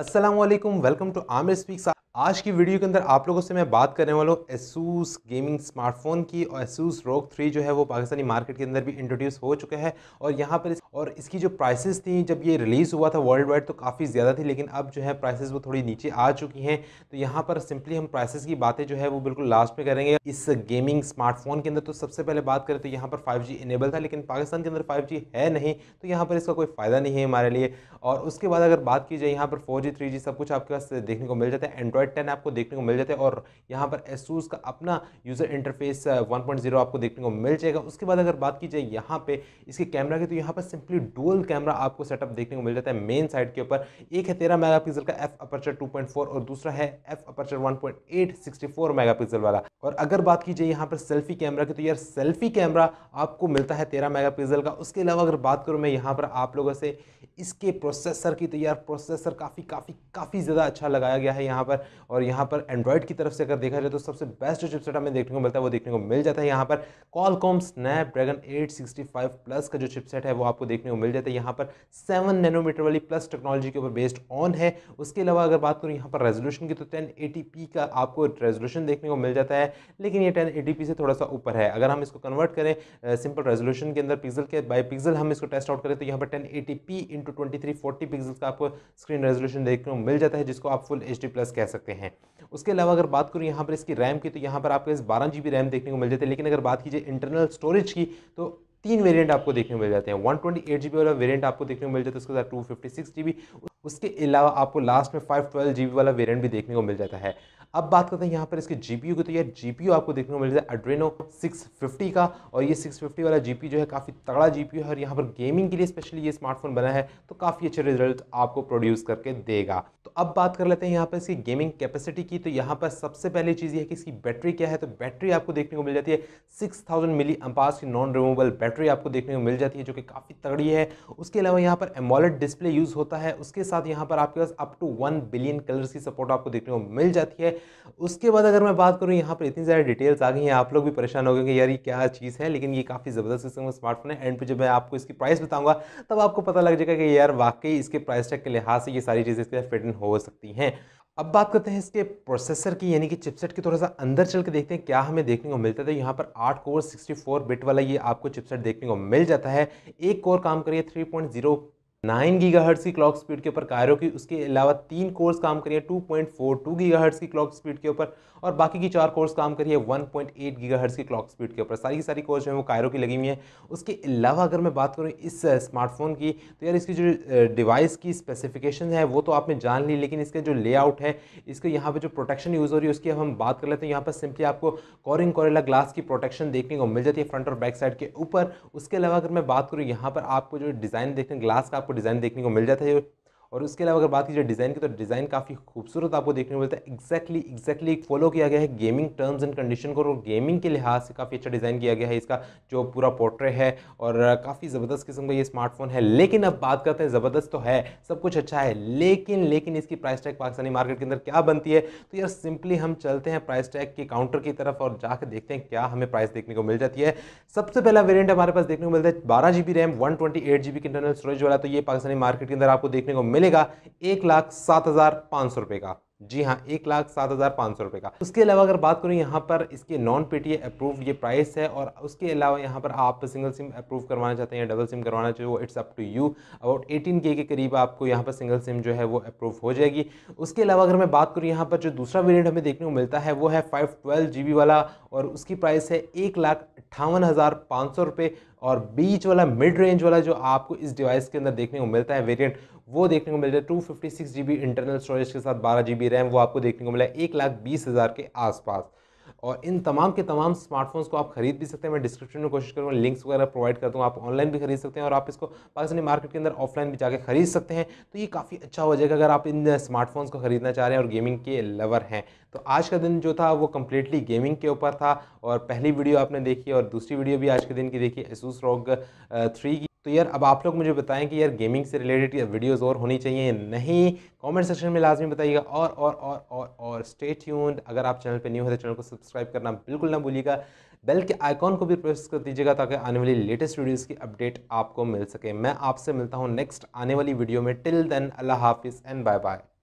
Aslam welcome to Aamir speaks आज की video के अंदर आप लोगों से मैं बात करने वाला हूँ एसूस गेमिंग स्मार्टफोन की और एसूस रोक थ्री जो है वो पाकिस्तानी मार्केट के अंदर भी इंट्रोड्यूस हो चुका है और यहाँ पर इस, और इसकी जो प्राइसेस थी जब ये रिलीज़ हुआ था वर्ल्ड वाइड तो काफ़ी ज़्यादा थी लेकिन अब जो है प्राइसेस वो थोड़ी नीचे आ चुकी हैं तो यहाँ पर सिंपली हम प्राइसेस की बातें जो है वो बिल्कुल लास्ट में करेंगे इस गेमिंग स्मार्टफोन के अंदर तो सबसे पहले बात करें तो यहाँ पर फाइव इनेबल था लेकिन पाकिस्तान के अंदर फाइव है नहीं तो यहाँ पर इसका कोई फ़ायदा नहीं है हमारे लिए और उसके बाद अगर बात की जाए यहाँ पर फोर जी सब कुछ आपके पास देखने को मिल जाता है एंड्रॉयड टेन आपको देखने को मिल जाते हैं और यहाँ पर एसूस का अपना यूज़र इंटरफेस 1.0 आपको देखने को मिल जाएगा उसके बाद अगर बात की जाए यहाँ पे इसके कैमरा की तो यहाँ पर सिंपली डुअल कैमरा आपको सेटअप देखने को मिल जाता है मेन साइड के ऊपर एक है तेरह मेगा का एफ अपर्चर टू और दूसरा है एफ अपर्चर वन पॉइंट वाला और अगर बात की जाए यहाँ पर सेल्फी कैमरा की तो यार सेल्फी कैमरा आपको मिलता है तेरह मेगा का उसके अलावा अगर बात करूँ मैं यहाँ पर आप लोगों से इसके प्रोसेसर की तैयार तो यार प्रोसेसर काफ़ी काफ़ी काफ़ी ज़्यादा अच्छा लगाया गया है यहाँ पर और यहाँ पर एंड्रॉयड की तरफ से अगर देखा जाए तो सबसे बेस्ट जो चिपसेट हमें देखने को मिलता है वो देखने को मिल जाता है यहाँ पर कॉलकॉम ड्रैगन एट प्लस का जो चिपसेट है वो आपको देखने को मिल जाता है यहाँ पर सेवन नैनोमीटर वाली प्लस टेक्नोलॉजी के ऊपर बेस्ड ऑन है उसके अलावा अगर बात करूँ यहाँ पर रेजोलूशन की तो टेन का आपको रेजोलूशन देखने को मिल जाता है लेकिन ये टेन से थोड़ा सा ऊपर है अगर हम इसको कन्वर्ट करें सिंपल रेजोलूशन के अंदर पिक्जल के बाई पिक्जल हम इसको टेस्ट आउट करें तो यहाँ पर ten eighty two twenty three forty pixel का आपको स्क्रीन रेजोल्यूशन देखने को मिल जाता है जिसको आप फुल एच प्लस कह सकते हैं उसके अलावा अगर बात करूँ यहाँ पर इसकी रैम की तो यहाँ पर आपको इस बारह जी रैम देखने को मिल जाती है लेकिन अगर बात कीजिए इंटरनल स्टोरेज की तो तीन वेरिएंट आपको देखने को मिल जाते हैं वन ट्वेंटी एट जी वाला वेरिएंट आपको देखने को मिल जाता है उसके साथ टू फिफ्टी सिक्स जी उसके अलावा आपको लास्ट में फाइव ट्वेल्व जी वाला वेरिएंट भी देखने को मिल जाता है अब बात करते हैं यहाँ पर इसके जी की तो यार जी आपको देखने को मिल जाए अड्रेनो एड्रेनो सिक्स का और ये सिक्स वाला जी जो है काफ़ी तगड़ा जी है और यहाँ पर गेमिंग के लिए स्पेशली ये स्मार्टफोन बना है तो काफ़ी अच्छे रिजल्ट आपको प्रोड्यूस करके देगा तो अब बात कर लेते हैं यहाँ पर इसकी गेमिंग कैपेसिटी की तो यहाँ पर सबसे पहली चीज़ ये है कि इसकी बैटरी क्या है तो बैटरी आपको देखने को मिल जाती है सिक्स थाउजेंड मिली अम्पास की नॉन रिमूवेबल बैटरी आपको देखने को मिल जाती है जो कि काफ़ी तगड़ी है उसके अलावा यहाँ पर एमोलेट डिस्प्ले यूज़ होता है उसके साथ यहाँ पर आपके पास up to one billion colours की सपोर्ट आपको देखने को मिल जाती है उसके बाद अगर मैं बात करूँ यहाँ पर इतनी ज़्यादा डिटेल्स आ गई हैं आप लोग भी परेशान हो गए कि यार ये क्या चीज़ है लेकिन ये काफ़ी ज़बरदस्त किस्म का स्मार्टफोन है एंड पे जब मैं आपको इसकी प्राइस बताऊँगा तब आपको पता लग जाएगा कि यार वाकई इसके प्राइस टैग के लिहाज से ये सारी चीज़ें इसके फिट इन हो सकती हैं अब बात करते हैं इसके प्रोसेसर की यानी कि चिपसेट की थोड़ा सा अंदर चल के देखते हैं क्या हमें देखने को मिलता है तो यहाँ पर आठ कोर 64 बिट वाला ये आपको चिपसेट देखने को मिल जाता है एक कोर काम करिए 3.0 नाइन गीगाहर्ट्ज की क्लॉक स्पीड के ऊपर कार्यो की उसके अलावा तीन कोर्स काम करिए two point four two gigahertz की क्लॉक स्पीड के ऊपर और बाकी की चार कोर्स काम करिए वन पॉइंट एट गीगाहर्ट्ज की क्लॉक स्पीड के ऊपर सारी की सारी कोर्स जो है वो कार्यो की लगी हुई है उसके अलावा अगर मैं बात करूँ इस स्मार्टफोन की तो यार इसकी जो डिवाइस की स्पेसिफिकेशन है वो तो आपने जान ली लेकिन इसके जो लेआउट है इसके यहाँ पर जो प्रोटेक्शन यूज़ हो रही है उसकी अब हम बात कर लेते हैं यहाँ पर सिंपली आपको कॉरिंग कॉरेला ग्लास की प्रोटेक्शन देखने को मिल जाती है फ्रंट और बैक साइड के ऊपर उसके अलावा अगर मैं बात करूँ यहाँ पर आपको जो डिज़ाइन देखने ग्लास का आपको डिज़ाइन देखने को मिल जाता है और उसके अलावा अगर बात की जाए डिज़ाइन की तो डिज़ाइन काफ़ी खूबसूरत आपको देखने को मिलता है एक्जैक्टली एक्जैक्टली फॉलो किया गया है गेमिंग टर्म्स एंड कंडीशन को और गेमिंग के लिहाज से काफ़ी अच्छा डिज़ाइन किया गया है इसका जो पूरा पोर्ट्रे है और काफ़ी ज़बरदस्त किस्म का ये स्मार्टफोन है लेकिन अब बात करते हैं ज़बरदस्त तो है सब कुछ अच्छा है लेकिन लेकिन इसकी प्राइस टैग पाकिस्तानी मार्केट के अंदर क्या बनती है तो यार सिंपली हम चलते हैं प्राइस टैग के काउंटर की तरफ और जाकर देखते हैं क्या हमें प्राइस देखने को मिल जाती है सबसे पहला वेरियंट हमारे पास देखने को मिलता है बारह G B RAM one twenty eight G B internal storage वाला तो ये पाकिस्तानी मार्केट के अंदर आपको देखने को मिल मिलेगा एक लाख सात हज़ार पाँच सौ रुपये का जी हाँ एक लाख सात हज़ार पाँच सौ रुपये का उसके अलावा अगर बात करूँ यहाँ पर इसके नॉन पीटीए अप्रूव्ड ये प्राइस है और उसके अलावा यहाँ पर आप सिंगल सिम अप्रूव करवाना चाहते हैं या डबल सिम करवाना चाहते वो it's up to you about eighteen K के करीब आपको यहाँ पर सिंगल सिम जो है वो अप्रूव हो जाएगी उसके अलावा अगर मैं बात करूँ यहाँ पर जो दूसरा वेरियंट हमें देखने को मिलता है वो है फाइव ट्वेल्व वाला और उसकी प्राइस है एक और बीच वाला मिड रेंज वाला जो आपको इस डिवाइस के अंदर देखने को मिलता है वेरिएंट वो देखने को मिल जाए two fifty six G B internal storage के साथ बारह जी बी रैम वो आपको देखने को मिला है एक लाख बीस हज़ार के आसपास और इन तमाम के तमाम स्मार्टफोन्स को आप खरीद भी सकते हैं मैं डिस्क्रिप्शन में कोशिश करूँगा लिंक्स वगैरह प्रोवाइड करता हूँ आप ऑनलाइन भी खरीद सकते हैं और आप इसको पाकिस्तानी मार्केट के अंदर ऑफलाइन भी जाकर खरीद सकते हैं तो ये काफ़ी अच्छा हो जाएगा अगर आप इन स्मार्टफोन्स को खरीदना चाह रहे हैं और गेमिंग के लवर हैं तो आज का दिन जो था वो कम्प्लीटली गेमिंग के ऊपर था और पहली वीडियो आपने देखी और दूसरी वीडियो भी आज के दिन की देखी एसूस रॉक थ्री की तो यार अब आप लोग मुझे बताएं कि यार गेमिंग से रिलेटेड वीडियोज़ और होनी चाहिए नहीं कमेंट सेक्शन में लाजमी बताइएगा और और और और और स्टे ट्यून्ड अगर आप चैनल पे न्यू है तो चैनल को सब्सक्राइब करना बिल्कुल ना भूलिएगा बेल के आइकॉन को भी प्रेस कर दीजिएगा ताकि आने वाली लेटेस्ट वीडियोज़ की अपडेट आपको मिल सके मैं आपसे मिलता हूँ नेक्स्ट आने वाली वीडियो में टिल देन अल्लाह हाफिज़ एंड बाय बाय